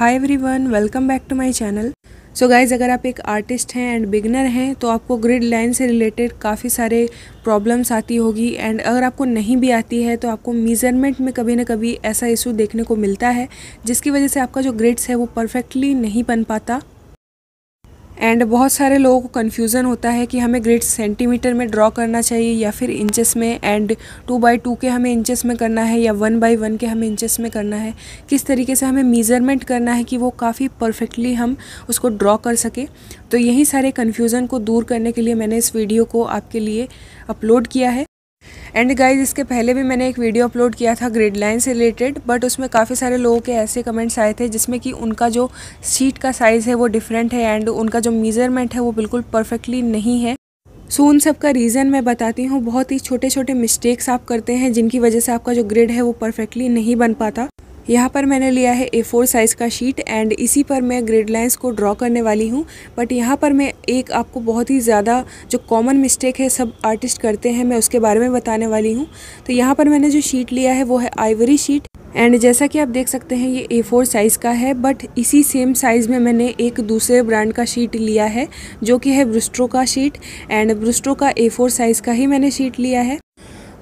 hi everyone welcome back to my channel so guys अगर आप एक आर्टिस्ट हैं एंड बिगनर हैं तो आपको ग्रिड लाइन से रिलेटेड काफ़ी सारे प्रॉब्लम्स आती होगी एंड अगर आपको नहीं भी आती है तो आपको मेज़रमेंट में कभी ना कभी ऐसा इशू देखने को मिलता है जिसकी वजह से आपका जो ग्रिड्स है वो परफेक्टली नहीं बन पाता एंड बहुत सारे लोगों को कन्फ्यूज़न होता है कि हमें ग्रिड सेंटीमीटर में ड्रॉ करना चाहिए या फिर इंचेस में एंड टू बाई टू के हमें इंचेस में करना है या वन बाई वन के हमें इंचेस में करना है किस तरीके से हमें मीज़रमेंट करना है कि वो काफ़ी परफेक्टली हम उसको ड्रॉ कर सकें तो यही सारे कन्फ्यूज़न को दूर करने के लिए मैंने इस वीडियो को आपके लिए अपलोड किया है एंड गाइज इसके पहले भी मैंने एक वीडियो अपलोड किया था ग्रेड लाइन से रिलेटेड बट उसमें काफ़ी सारे लोगों के ऐसे कमेंट्स आए थे जिसमें कि उनका जो सीट का साइज़ है वो डिफरेंट है एंड उनका जो मेजरमेंट है वो बिल्कुल परफेक्टली नहीं है सो so, उन सब का रीज़न मैं बताती हूँ बहुत ही छोटे छोटे मिस्टेक्स आप करते हैं जिनकी वजह से आपका जो ग्रिड है वो परफेक्टली नहीं बन पाता यहाँ पर मैंने लिया है ए फोर साइज़ का शीट एंड इसी पर मैं ग्रिड लाइन्स को ड्रॉ करने वाली हूँ बट यहाँ पर मैं एक आपको बहुत ही ज़्यादा जो कॉमन मिस्टेक है सब आर्टिस्ट करते हैं मैं उसके बारे में बताने वाली हूँ तो यहाँ पर मैंने जो शीट लिया है वो है आइवरी शीट एंड जैसा कि आप देख सकते हैं ये ए फोर साइज़ का है बट इसी सेम साइज़ में मैंने एक दूसरे ब्रांड का शीट लिया है जो कि है ब्रुस्ट्रो का शीट एंड ब्रुस्ट्रो का ए फोर साइज़ का ही मैंने शीट लिया है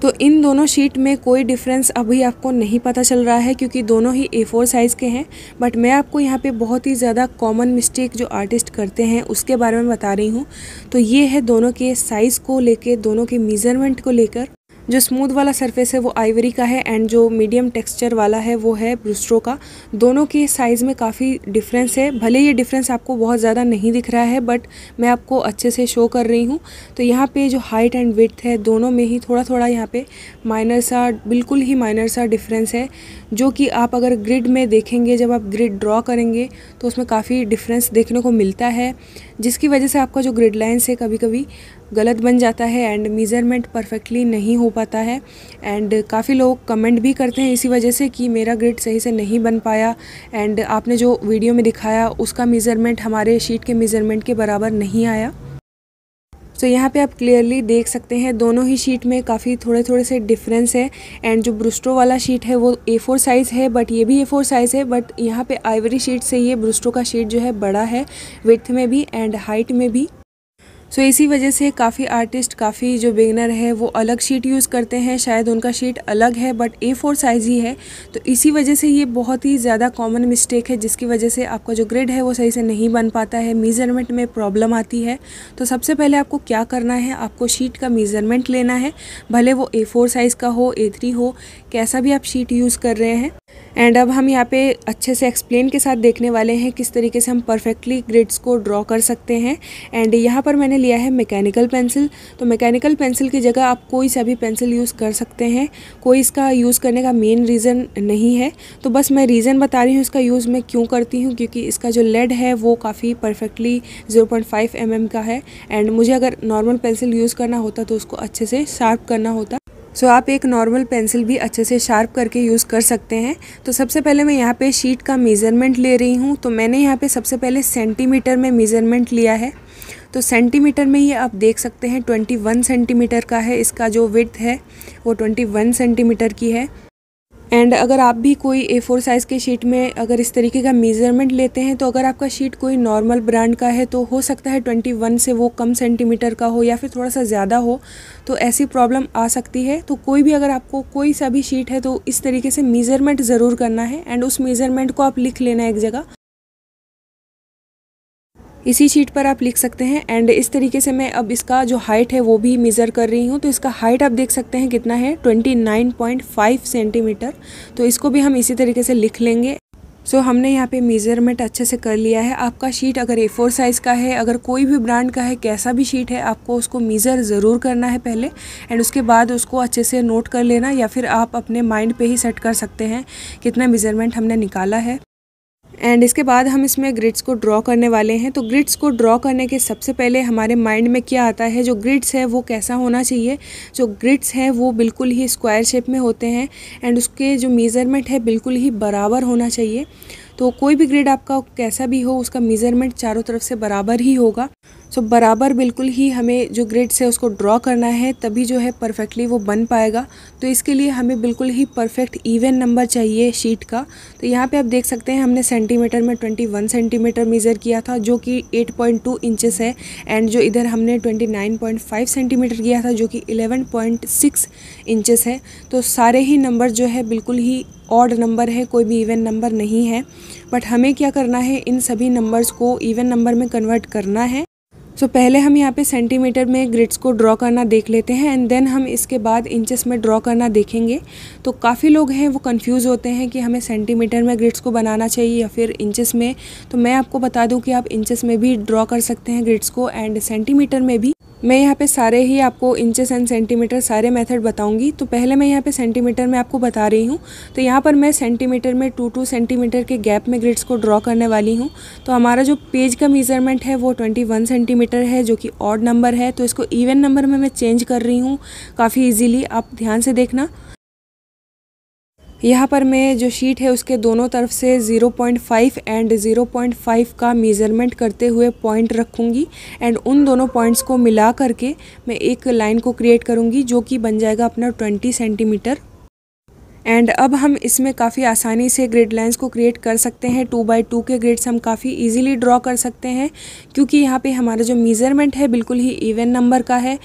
तो इन दोनों शीट में कोई डिफरेंस अभी आपको नहीं पता चल रहा है क्योंकि दोनों ही ए फोर साइज़ के हैं बट मैं आपको यहाँ पे बहुत ही ज़्यादा कॉमन मिस्टेक जो आर्टिस्ट करते हैं उसके बारे में बता रही हूँ तो ये है दोनों के साइज़ को लेकर दोनों के मेज़रमेंट को लेकर जो स्मूथ वाला सरफेस है वो आइवरी का है एंड जो मीडियम टेक्सचर वाला है वो है ब्रूस्ट्रो का दोनों के साइज़ में काफ़ी डिफरेंस है भले ये डिफरेंस आपको बहुत ज़्यादा नहीं दिख रहा है बट मैं आपको अच्छे से शो कर रही हूँ तो यहाँ पे जो हाइट एंड विथ है दोनों में ही थोड़ा थोड़ा यहाँ पे माइनर सा बिल्कुल ही माइनर सा डिफरेंस है जो कि आप अगर ग्रिड में देखेंगे जब आप ग्रिड ड्रॉ करेंगे तो उसमें काफ़ी डिफरेंस देखने को मिलता है जिसकी वजह से आपका जो ग्रिड लाइन्स है कभी कभी गलत बन जाता है एंड मेज़रमेंट परफेक्टली नहीं हो पाता है एंड काफ़ी लोग कमेंट भी करते हैं इसी वजह से कि मेरा ग्रिड सही से नहीं बन पाया एंड आपने जो वीडियो में दिखाया उसका मेज़रमेंट हमारे शीट के मेज़रमेंट के बराबर नहीं आया तो so, यहाँ पे आप क्लियरली देख सकते हैं दोनों ही शीट में काफ़ी थोड़े थोड़े से डिफरेंस है एंड जो ब्रुस्टो वाला शीट है वो ए फोर साइज़ है बट ये भी ए फोर साइज़ है बट यहाँ पे आइवरी शीट से ये ब्रुस्टो का शीट जो है बड़ा है विथ में भी एंड हाइट में भी सो इसी वजह से काफ़ी आर्टिस्ट काफ़ी जो बिगनर है वो अलग शीट यूज़ करते हैं शायद उनका शीट अलग है बट ए फोर साइज़ ही है तो इसी वजह से ये बहुत ही ज़्यादा कॉमन मिस्टेक है जिसकी वजह से आपका जो ग्रिड है वो सही से नहीं बन पाता है मीज़रमेंट में प्रॉब्लम आती है तो सबसे पहले आपको क्या करना है आपको शीट का मीज़रमेंट लेना है भले वो ए फोर साइज़ का हो ए थ्री हो कैसा भी आप शीट यूज़ कर रहे हैं एंड अब हम यहाँ पे अच्छे से एक्सप्लेन के साथ देखने वाले हैं किस तरीके से हम परफेक्टली ग्रिड्स को ड्रॉ कर सकते हैं एंड यहाँ पर मैंने लिया है मैकेनिकल पेंसिल तो मैकेनिकल पेंसिल की जगह आप कोई सा भी पेंसिल यूज़ कर सकते हैं कोई इसका यूज़ करने का मेन रीज़न नहीं है तो बस मैं रीज़न बता रही हूँ इसका यूज़ मैं क्यों करती हूँ क्योंकि इसका जो लेड है वो काफ़ी perfectly zero point five mm का है एंड मुझे अगर नॉर्मल पेंसिल यूज़ करना होता तो उसको अच्छे से शार्प करना होता सो आप एक नॉर्मल पेंसिल भी अच्छे से शार्प करके यूज़ कर सकते हैं तो सबसे पहले मैं यहाँ पे शीट का मेज़रमेंट ले रही हूँ तो मैंने यहाँ पे सबसे पहले सेंटीमीटर में मेज़रमेंट लिया है तो सेंटीमीटर में ये आप देख सकते हैं 21 सेंटीमीटर का है इसका जो विथ है वो 21 सेंटीमीटर की है एंड अगर आप भी कोई ए फोर साइज़ के शीट में अगर इस तरीके का मेज़रमेंट लेते हैं तो अगर आपका शीट कोई नॉर्मल ब्रांड का है तो हो सकता है ट्वेंटी वन से वो कम सेंटीमीटर का हो या फिर थोड़ा सा ज़्यादा हो तो ऐसी प्रॉब्लम आ सकती है तो कोई भी अगर आपको कोई सा भी शीट है तो इस तरीके से मेज़रमेंट ज़रूर करना है एंड उस मेज़रमेंट को आप लिख लेना एक जगह इसी शीट पर आप लिख सकते हैं एंड इस तरीके से मैं अब इसका जो हाइट है वो भी मेज़र कर रही हूँ तो इसका हाइट आप देख सकते हैं कितना है 29.5 सेंटीमीटर तो इसको भी हम इसी तरीके से लिख लेंगे सो so, हमने यहाँ पे मेज़रमेंट अच्छे से कर लिया है आपका शीट अगर ए फोर साइज़ का है अगर कोई भी ब्रांड का है कैसा भी शीट है आपको उसको मेज़र ज़रूर करना है पहले एंड उसके बाद उसको अच्छे से नोट कर लेना या फिर आप अपने माइंड पे ही सेट कर सकते हैं कितना मेज़रमेंट हमने निकाला है एंड इसके बाद हम इसमें ग्रिड्स को ड्रॉ करने वाले हैं तो ग्रिड्स को ड्रॉ करने के सबसे पहले हमारे माइंड में क्या आता है जो ग्रिड्स है वो कैसा होना चाहिए जो ग्रिड्स हैं वो बिल्कुल ही स्क्वायर शेप में होते हैं एंड उसके जो मेज़रमेंट है बिल्कुल ही बराबर होना चाहिए तो कोई भी ग्रिड आपका कैसा भी हो उसका मेज़रमेंट चारों तरफ से बराबर ही होगा सो बराबर बिल्कुल ही हमें जो ग्रिड से उसको ड्रॉ करना है तभी जो है परफेक्टली वो बन पाएगा तो इसके लिए हमें बिल्कुल ही परफेक्ट इवन नंबर चाहिए शीट का तो यहाँ पे आप देख सकते हैं हमने सेंटीमीटर में 21 सेंटीमीटर मेज़र किया था जो कि 8.2 इंचेस है एंड जो इधर हमने 29.5 सेंटीमीटर किया था जो कि 11.6 इंचेस है तो सारे ही नंबर जो है बिल्कुल ही ऑड नंबर है कोई भी इवन नंबर नहीं है बट हमें क्या करना है इन सभी नंबर्स को इवन नंबर में कन्वर्ट करना है सो so, पहले हम यहाँ पे सेंटीमीटर में ग्रिड्स को ड्रॉ करना देख लेते हैं एंड देन हम इसके बाद इंचेस में ड्रॉ करना देखेंगे तो काफ़ी लोग हैं वो कंफ्यूज होते हैं कि हमें सेंटीमीटर में ग्रिड्स को बनाना चाहिए या फिर इंचेस में तो मैं आपको बता दूं कि आप इंचेस में भी ड्रॉ कर सकते हैं ग्रिड्स को एंड सेंटीमीटर में भी मैं यहाँ पे सारे ही आपको इंचेस एंड सेंटीमीटर सारे मेथड बताऊंगी तो पहले मैं यहाँ पे सेंटीमीटर में आपको बता रही हूँ तो यहाँ पर मैं सेंटीमीटर में टू टू सेंटीमीटर के गैप में ग्रिड्स को ड्रॉ करने वाली हूँ तो हमारा जो पेज का मेज़रमेंट है वो ट्वेंटी वन सेंटीमीटर है जो कि ऑड नंबर है तो इसको इवन नंबर में मैं चेंज कर रही हूँ काफ़ी ईजिली आप ध्यान से देखना यहाँ पर मैं जो शीट है उसके दोनों तरफ से 0.5 एंड 0.5 का मेज़रमेंट करते हुए पॉइंट रखूँगी एंड उन दोनों पॉइंट्स को मिला करके मैं एक लाइन को क्रिएट करूँगी जो कि बन जाएगा अपना 20 सेंटीमीटर एंड अब हम इसमें काफ़ी आसानी से ग्रिड लाइंस को क्रिएट कर सकते हैं टू बाई टू के ग्रिड्स हम काफ़ी इजीली ड्रॉ कर सकते हैं क्योंकि यहाँ पे हमारा जो मेज़रमेंट है बिल्कुल ही इवन नंबर का है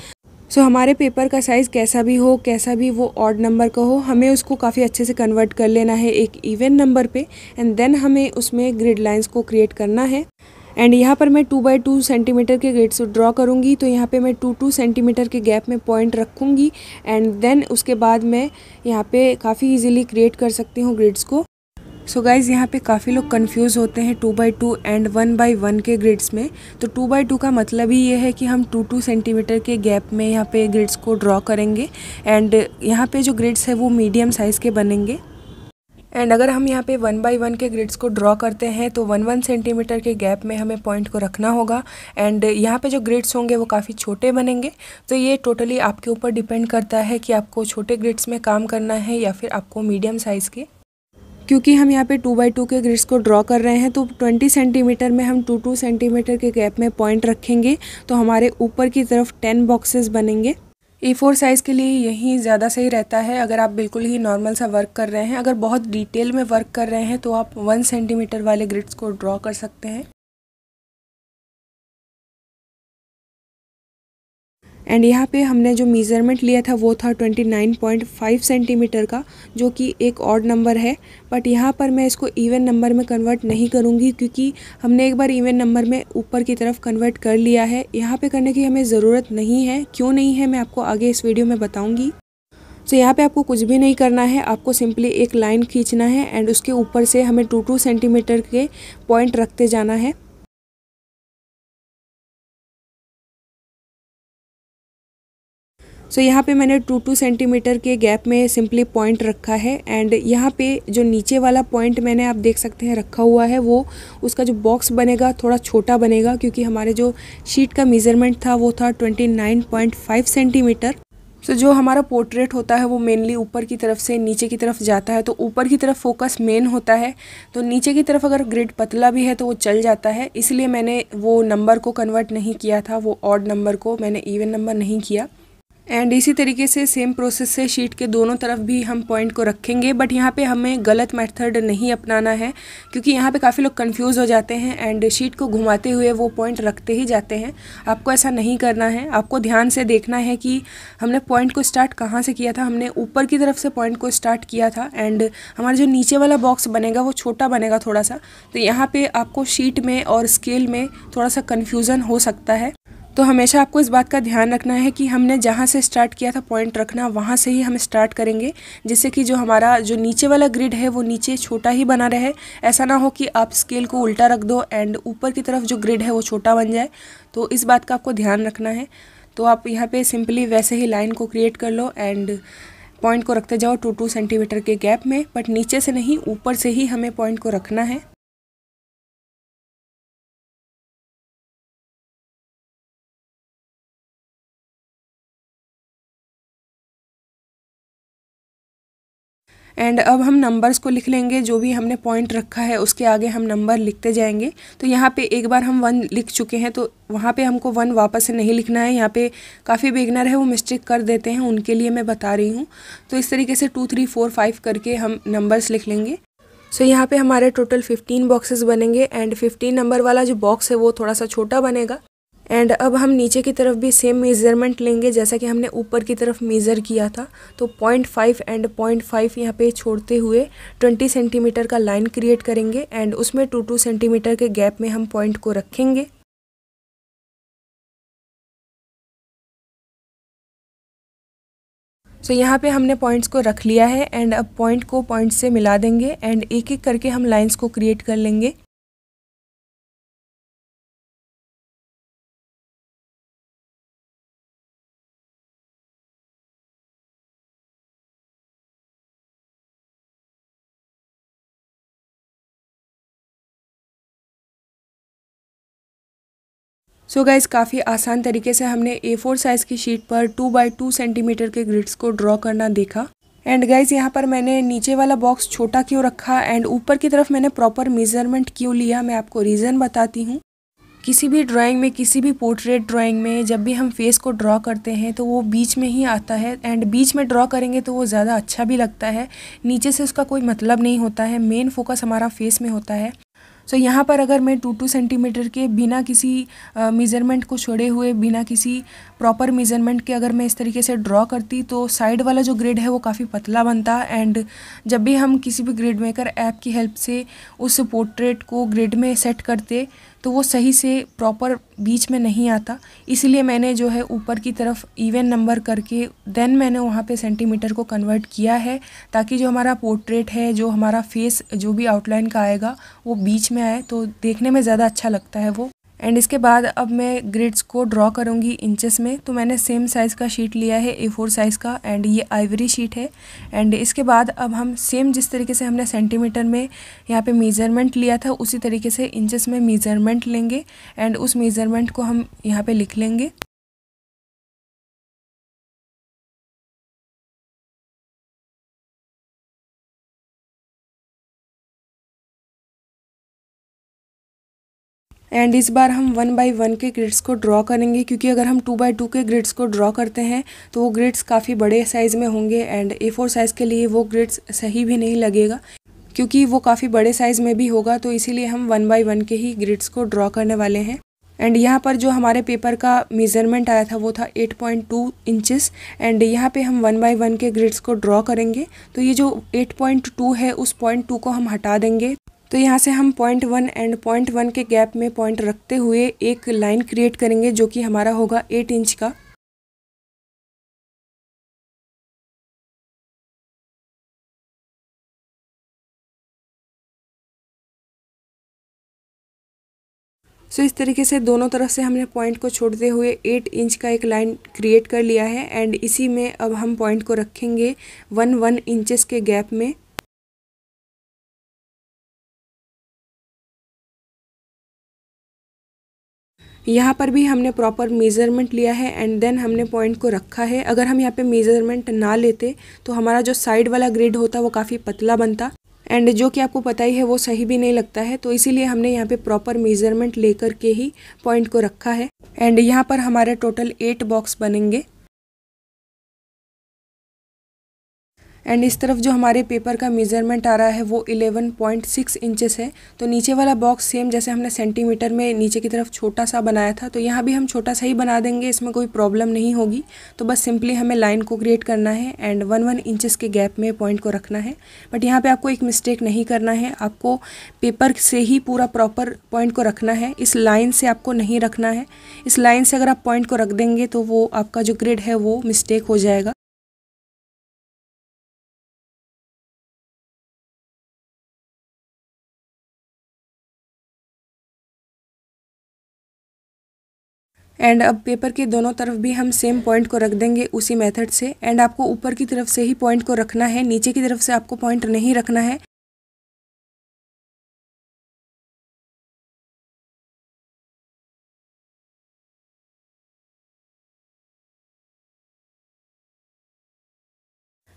सो so, हमारे पेपर का साइज़ कैसा भी हो कैसा भी वो ऑड नंबर का हो हमें उसको काफ़ी अच्छे से कन्वर्ट कर लेना है एक इवन नंबर पे एंड देन हमें उसमें ग्रिड लाइंस को क्रिएट करना है एंड यहाँ पर मैं टू बाई टू सेंटीमीटर के ग्रिड्स ड्रॉ करूँगी तो यहाँ पे मैं टू टू सेंटीमीटर के गैप में पॉइंट रखूँगी एंड देन उसके बाद मैं यहाँ पे काफ़ी इजीली क्रिएट कर सकती हूँ ग्रिड्स को सो गाइज़ यहाँ पे काफ़ी लोग कंफ्यूज होते हैं two by two and one by one के ग्रिड्स में तो टू बाई टू का मतलब ही ये है कि हम टू टू सेंटीमीटर के गैप में यहाँ पे ग्रिड्स को ड्रॉ करेंगे एंड यहाँ पे जो ग्रिड्स है वो मीडियम साइज़ के बनेंगे एंड अगर हम यहाँ पे वन बाई वन के ग्रिड्स को ड्रॉ करते हैं तो वन वन सेंटीमीटर के गैप में हमें पॉइंट को रखना होगा एंड यहाँ पे जो ग्रिड्स होंगे वो काफ़ी छोटे बनेंगे तो ये टोटली आपके ऊपर डिपेंड करता है कि आपको छोटे ग्रिड्स में काम करना है या फिर आपको मीडियम साइज़ के क्योंकि हम यहाँ पे टू बाई टू के ग्रिड्स को ड्रॉ कर रहे हैं तो 20 सेंटीमीटर में हम टू टू सेंटीमीटर के गैप में पॉइंट रखेंगे तो हमारे ऊपर की तरफ 10 बॉक्सेस बनेंगे ए फोर साइज़ के लिए यही ज़्यादा सही रहता है अगर आप बिल्कुल ही नॉर्मल सा वर्क कर रहे हैं अगर बहुत डिटेल में वर्क कर रहे हैं तो आप वन सेंटीमीटर वाले ग्रिड्स को ड्रॉ कर सकते हैं एंड यहाँ पे हमने जो मेज़रमेंट लिया था वो था 29.5 सेंटीमीटर का जो कि एक ऑड नंबर है बट यहाँ पर मैं इसको इवन नंबर में कन्वर्ट नहीं करूँगी क्योंकि हमने एक बार इवन नंबर में ऊपर की तरफ कन्वर्ट कर लिया है यहाँ पे करने की हमें ज़रूरत नहीं है क्यों नहीं है मैं आपको आगे इस वीडियो में बताऊँगी तो so, यहाँ पे आपको कुछ भी नहीं करना है आपको सिंपली एक लाइन खींचना है एंड उसके ऊपर से हमें टू टू सेंटीमीटर के पॉइंट रखते जाना है सो so, यहाँ पे मैंने टू टू सेंटीमीटर के गैप में सिंपली पॉइंट रखा है एंड यहाँ पे जो नीचे वाला पॉइंट मैंने आप देख सकते हैं रखा हुआ है वो उसका जो बॉक्स बनेगा थोड़ा छोटा बनेगा क्योंकि हमारे जो शीट का मेज़रमेंट था वो था twenty nine point five centimetre so so, जो हमारा पोर्ट्रेट होता है वो मेनली ऊपर की तरफ से नीचे की तरफ जाता है तो ऊपर की तरफ फोकस मेन होता है तो नीचे की तरफ अगर ग्रिड पतला भी है तो वो चल जाता है इसलिए मैंने वो नंबर को कन्वर्ट नहीं किया था वो ऑड नंबर को मैंने इवन नंबर नहीं किया एंड इसी तरीके से सेम प्रोसेस से शीट के दोनों तरफ भी हम पॉइंट को रखेंगे बट यहाँ पे हमें गलत मेथड नहीं अपनाना है क्योंकि यहाँ पे काफ़ी लोग कंफ्यूज हो जाते हैं एंड शीट को घुमाते हुए वो पॉइंट रखते ही जाते हैं आपको ऐसा नहीं करना है आपको ध्यान से देखना है कि हमने पॉइंट को स्टार्ट कहाँ से किया था हमने ऊपर की तरफ से पॉइंट को स्टार्ट किया था एंड हमारा जो नीचे वाला बॉक्स बनेगा वो छोटा बनेगा थोड़ा सा तो यहाँ पर आपको शीट में और स्केल में थोड़ा सा कन्फ्यूज़न हो सकता है तो हमेशा आपको इस बात का ध्यान रखना है कि हमने जहाँ से स्टार्ट किया था पॉइंट रखना वहाँ से ही हम स्टार्ट करेंगे जिससे कि जो हमारा जो नीचे वाला ग्रिड है वो नीचे छोटा ही बना रहे ऐसा ना हो कि आप स्केल को उल्टा रख दो एंड ऊपर की तरफ जो ग्रिड है वो छोटा बन जाए तो इस बात का आपको ध्यान रखना है तो आप यहाँ पर सिंपली वैसे ही लाइन को क्रिएट कर लो एंड पॉइंट को रखते जाओ टू टू सेंटीमीटर के गैप में बट नीचे से नहीं ऊपर से ही हमें पॉइंट को रखना है एंड अब हम नंबर्स को लिख लेंगे जो भी हमने पॉइंट रखा है उसके आगे हम नंबर लिखते जाएंगे तो यहाँ पे एक बार हम वन लिख चुके हैं तो वहाँ पे हमको वन वापस से नहीं लिखना है यहाँ पे काफ़ी बिगनर है वो मिस्टेक कर देते हैं उनके लिए मैं बता रही हूँ तो इस तरीके से टू थ्री फोर फाइव करके हम नंबर्स लिख लेंगे सो so, यहाँ पे हमारे टोटल 15 बॉक्सेस बनेंगे एंड 15 नंबर वाला जो बॉक्स है वो थोड़ा सा छोटा बनेगा एंड अब हम नीचे की तरफ भी सेम मेज़रमेंट लेंगे जैसा कि हमने ऊपर की तरफ मेज़र किया था तो point five and point five यहाँ पे छोड़ते हुए ट्वेंटी सेंटीमीटर का लाइन क्रिएट करेंगे एंड उसमें टू टू सेंटीमीटर के गैप में हम पॉइंट को रखेंगे सो so, यहाँ पे हमने पॉइंट्स को रख लिया है एंड अब पॉइंट को पॉइंट से मिला देंगे एंड एक एक करके हम लाइंस को क्रिएट कर लेंगे सो so गाइज़ काफ़ी आसान तरीके से हमने ए फोर साइज़ की शीट पर टू बाई टू सेंटीमीटर के ग्रिड्स को ड्रॉ करना देखा एंड गाइज यहाँ पर मैंने नीचे वाला बॉक्स छोटा क्यों रखा एंड ऊपर की तरफ मैंने प्रॉपर मेजरमेंट क्यों लिया मैं आपको रीज़न बताती हूँ किसी भी ड्राइंग में किसी भी पोर्ट्रेट ड्राइंग में जब भी हम फेस को ड्रॉ करते हैं तो वो बीच में ही आता है एंड बीच में ड्रॉ करेंगे तो वो ज़्यादा अच्छा भी लगता है नीचे से उसका कोई मतलब नहीं होता है मेन फोकस हमारा फेस में होता है सो so, यहाँ पर अगर मैं टू टू सेंटीमीटर के बिना किसी मेज़रमेंट uh, को छोड़े हुए बिना किसी प्रॉपर मेज़रमेंट के अगर मैं इस तरीके से ड्रॉ करती तो साइड वाला जो ग्रेड है वो काफ़ी पतला बनता एंड जब भी हम किसी भी ग्रेड मेकर ऐप की हेल्प से उस पोर्ट्रेट को ग्रेड में सेट करते तो वो सही से प्रॉपर बीच में नहीं आता इसलिए मैंने जो है ऊपर की तरफ इवन नंबर करके देन मैंने वहाँ पे सेंटीमीटर को कन्वर्ट किया है ताकि जो हमारा पोर्ट्रेट है जो हमारा फेस जो भी आउटलाइन का आएगा वो बीच में आए तो देखने में ज़्यादा अच्छा लगता है वो एंड इसके बाद अब मैं ग्रिड्स को ड्रॉ करूँगी इंचेस में तो मैंने सेम साइज़ का शीट लिया है ए फोर साइज़ का एंड ये आइवरी शीट है एंड इसके बाद अब हम सेम जिस तरीके से हमने सेंटीमीटर में यहाँ पे मेज़रमेंट लिया था उसी तरीके से इंचेस में मेज़रमेंट लेंगे एंड उस मेज़रमेंट को हम यहाँ पे लिख लेंगे एंड इस बार हम वन बाई वन के ग्रिड्स को ड्रॉ करेंगे क्योंकि अगर हम टू बाई टू के ग्रिड्स को ड्रॉ करते हैं तो वो ग्रिड्स काफ़ी बड़े साइज़ में होंगे एंड ए फोर साइज़ के लिए वो ग्रिड्स सही भी नहीं लगेगा क्योंकि वो काफ़ी बड़े साइज़ में भी होगा तो इसीलिए हम वन बाई वन के ही ग्रिड्स को ड्रॉ करने वाले हैं एंड यहाँ पर जो हमारे पेपर का मेज़रमेंट आया था वो था 8.2 पॉइंट एंड यहाँ पे हम वन बाई वन के ग्रिड्स को ड्रॉ करेंगे तो ये जो 8.2 है उस पॉइंट टू को हम हटा देंगे तो यहाँ से हम point one and point one के गैप में पॉइंट रखते हुए एक लाइन क्रिएट करेंगे जो कि हमारा होगा एट इंच का सो so, इस तरीके से दोनों तरफ से हमने पॉइंट को छोड़ते हुए एट इंच का एक लाइन क्रिएट कर लिया है एंड इसी में अब हम पॉइंट को रखेंगे वन वन इंचेस के गैप में यहाँ पर भी हमने प्रॉपर मेज़रमेंट लिया है एंड देन हमने पॉइंट को रखा है अगर हम यहाँ पे मेज़रमेंट ना लेते तो हमारा जो साइड वाला ग्रिड होता वो काफ़ी पतला बनता एंड जो कि आपको पता ही है वो सही भी नहीं लगता है तो इसीलिए हमने यहाँ पे प्रॉपर मेज़रमेंट लेकर के ही पॉइंट को रखा है एंड यहाँ पर हमारे टोटल एट बॉक्स बनेंगे एंड इस तरफ जो हमारे पेपर का मेज़रमेंट आ रहा है वो 11.6 इंचेस है तो नीचे वाला बॉक्स सेम जैसे हमने सेंटीमीटर में नीचे की तरफ छोटा सा बनाया था तो यहाँ भी हम छोटा सा ही बना देंगे इसमें कोई प्रॉब्लम नहीं होगी तो बस सिंपली हमें लाइन को क्रिएट करना है एंड वन वन इंचज़ के गैप में पॉइंट को रखना है बट यहाँ पर आपको एक मिस्टेक नहीं करना है आपको पेपर से ही पूरा प्रॉपर पॉइंट को रखना है इस लाइन से आपको नहीं रखना है इस लाइन से अगर आप पॉइंट को रख देंगे तो वो आपका जो ग्रिड है वो मिस्टेक हो जाएगा एंड अब पेपर के दोनों तरफ भी हम सेम पॉइंट को रख देंगे उसी मेथड से एंड आपको ऊपर की तरफ से ही पॉइंट को रखना है नीचे की तरफ से आपको पॉइंट नहीं रखना है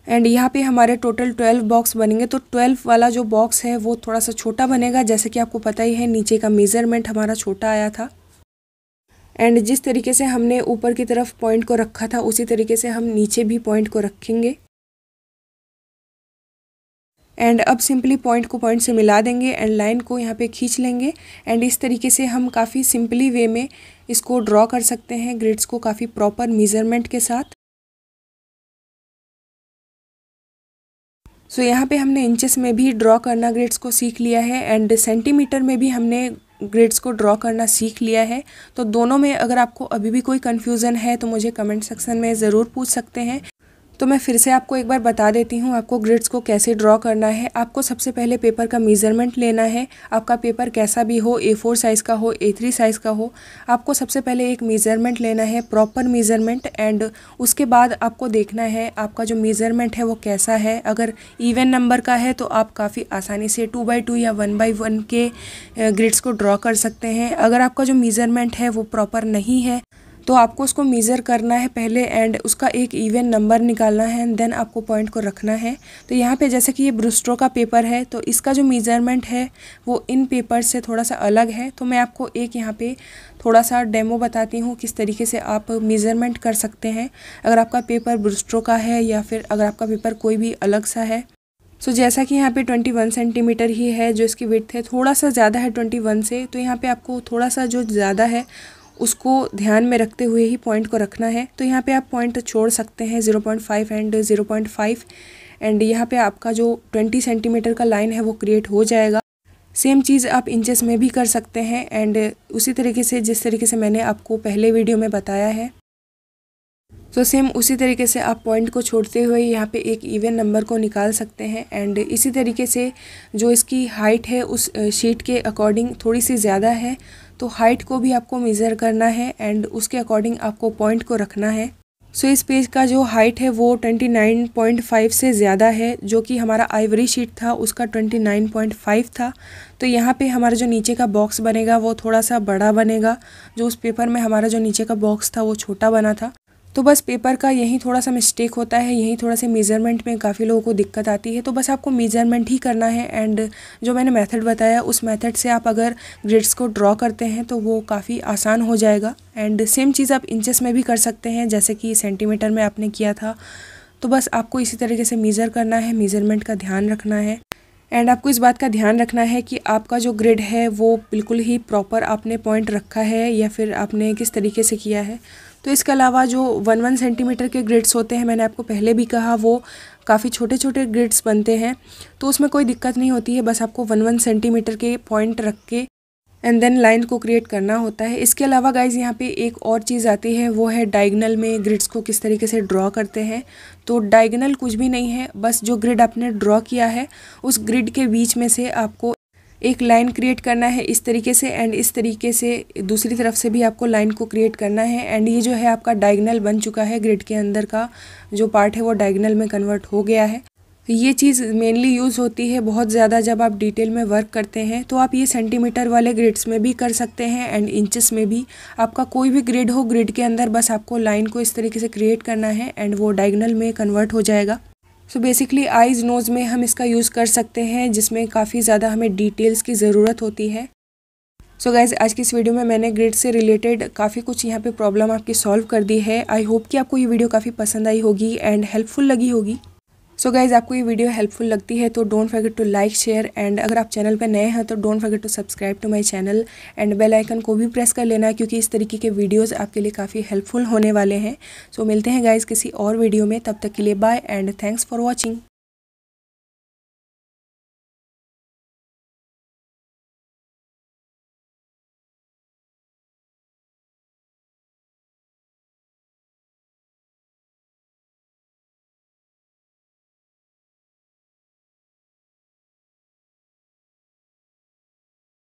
एंड यहाँ पे हमारे टोटल ट्वेल्व बॉक्स बनेंगे तो ट्वेल्व वाला जो बॉक्स है वो थोड़ा सा छोटा बनेगा जैसे कि आपको पता ही है नीचे का मेज़रमेंट हमारा छोटा आया था एंड जिस तरीके से हमने ऊपर की तरफ पॉइंट को रखा था उसी तरीके से हम नीचे भी पॉइंट को रखेंगे एंड अब सिंपली पॉइंट को पॉइंट से मिला देंगे एंड लाइन को यहाँ पे खींच लेंगे एंड इस तरीके से हम काफ़ी सिंपली वे में इसको ड्रॉ कर सकते हैं ग्रिड्स को काफ़ी प्रॉपर मेज़रमेंट के साथ सो so, यहाँ पे हमने इंचेस में भी ड्रॉ करना ग्रिड्स को सीख लिया है एंड सेंटीमीटर में भी हमने ग्रिड्स को ड्रॉ करना सीख लिया है तो दोनों में अगर आपको अभी भी कोई कन्फ्यूज़न है तो मुझे कमेंट सेक्शन में ज़रूर पूछ सकते हैं तो मैं फिर से आपको एक बार बता देती हूँ आपको ग्रिड्स को कैसे ड्रॉ करना है आपको सबसे पहले पेपर का मेज़रमेंट लेना है आपका पेपर कैसा भी हो ए फोर साइज़ का हो ए थ्री साइज़ का हो आपको सबसे पहले एक मेज़रमेंट लेना है प्रॉपर मेज़रमेंट एंड उसके बाद आपको देखना है आपका जो मेज़रमेंट है वो कैसा है अगर इवन नंबर का है तो आप काफ़ी आसानी से टू बाई टू या वन बाई वन के ग्रिड्स को ड्रॉ कर सकते हैं अगर आपका जो मेज़रमेंट है वो प्रॉपर नहीं है तो आपको उसको मेज़र करना है पहले एंड उसका एक इवन नंबर निकालना है एंड देन आपको पॉइंट को रखना है तो यहाँ पे जैसे कि ये ब्रुस्ट्रो का पेपर है तो इसका जो मेज़रमेंट है वो इन पेपर से थोड़ा सा अलग है तो मैं आपको एक यहाँ पे थोड़ा सा डेमो बताती हूँ किस तरीके से आप मेज़रमेंट कर सकते हैं अगर आपका पेपर ब्रुस्ट्रो का है या फिर अगर आपका पेपर कोई भी अलग सा है सो so, जैसा कि यहाँ पे 21 सेंटीमीटर ही है जो इसकी विथ है थोड़ा सा ज़्यादा है 21 से तो यहाँ पे आपको थोड़ा सा जो ज़्यादा है उसको ध्यान में रखते हुए ही पॉइंट को रखना है तो यहाँ पे आप पॉइंट छोड़ सकते हैं zero point five and zero point five and यहाँ पे आपका जो ट्वेंटी सेंटीमीटर का लाइन है वो क्रिएट हो जाएगा सेम चीज़ आप इंचेस में भी कर सकते हैं एंड उसी तरीके से जिस तरीके से मैंने आपको पहले वीडियो में बताया है तो सेम उसी तरीके से आप पॉइंट को छोड़ते हुए यहाँ पे एक इवन नंबर को निकाल सकते हैं एंड इसी तरीके से जो इसकी हाइट है उस शीट के अकॉर्डिंग थोड़ी सी ज़्यादा है तो हाइट को भी आपको मेज़र करना है एंड उसके अकॉर्डिंग आपको पॉइंट को रखना है सो so, इस पेज का जो हाइट है वो 29.5 से ज़्यादा है जो कि हमारा आइवरी शीट था उसका 29.5 था तो यहाँ पे हमारा जो नीचे का बॉक्स बनेगा वो थोड़ा सा बड़ा बनेगा जो उस पेपर में हमारा जो नीचे का बॉक्स था वो छोटा बना था तो बस पेपर का यही थोड़ा सा मिस्टेक होता है यही थोड़ा सा मेज़रमेंट में काफ़ी लोगों को दिक्कत आती है तो बस आपको मेज़रमेंट ही करना है एंड जो मैंने मेथड बताया उस मेथड से आप अगर ग्रिड्स को ड्रॉ करते हैं तो वो काफ़ी आसान हो जाएगा एंड सेम चीज़ आप इंचेस में भी कर सकते हैं जैसे कि सेंटीमीटर में आपने किया था तो बस आपको इसी तरीके से मीज़र करना है मेज़रमेंट का ध्यान रखना है एंड आपको इस बात का ध्यान रखना है कि आपका जो ग्रिड है वो बिल्कुल ही प्रॉपर आपने पॉइंट रखा है या फिर आपने किस तरीके से किया है तो इसके अलावा जो वन वन सेंटीमीटर के ग्रिड्स होते हैं मैंने आपको पहले भी कहा वो काफ़ी छोटे छोटे ग्रिड्स बनते हैं तो उसमें कोई दिक्कत नहीं होती है बस आपको वन वन सेंटीमीटर के पॉइंट रख के एंड देन लाइन को क्रिएट करना होता है इसके अलावा गाइज यहाँ पे एक और चीज़ आती है वो है डाइगनल में ग्रिड्स को किस तरीके से ड्रॉ करते हैं तो डाइगनल कुछ भी नहीं है बस जो ग्रिड आपने ड्रॉ किया है उस ग्रिड के बीच में से आपको एक लाइन क्रिएट करना है इस तरीके से एंड इस तरीके से दूसरी तरफ से भी आपको लाइन को क्रिएट करना है एंड ये जो है आपका डायगनल बन चुका है ग्रिड के अंदर का जो पार्ट है वो डायगनल में कन्वर्ट हो गया है ये चीज़ मेनली यूज़ होती है बहुत ज़्यादा जब आप डिटेल में वर्क करते हैं तो आप ये सेंटीमीटर वाले ग्रिड्स में भी कर सकते हैं एंड इंचेस में भी आपका कोई भी ग्रिड हो ग्रिड के अंदर बस आपको लाइन को इस तरीके से क्रिएट करना है एंड वो डायगनल में कन्वर्ट हो जाएगा सो बेसिकली आइज़ नोज़ में हम इसका यूज़ कर सकते हैं जिसमें काफ़ी ज़्यादा हमें डिटेल्स की ज़रूरत होती है सो so गाइज आज की इस वीडियो में मैंने ग्रिड से रिलेटेड काफ़ी कुछ यहाँ पे प्रॉब्लम आपकी सॉल्व कर दी है आई होप कि आपको ये वीडियो काफ़ी पसंद आई होगी एंड हेल्पफुल लगी होगी सो so गाइज़ आपको ये वीडियो हेल्पफुल लगती है तो don't forget to like share and अगर आप चैनल पर नए हैं तो don't forget to subscribe to my channel and bell icon को भी प्रेस कर लेना क्योंकि इस तरीके के वीडियोस आपके लिए काफ़ी हेल्पफुल होने वाले हैं सो so, मिलते हैं गाइज़ किसी और वीडियो में तब तक के लिए bye and thanks for watching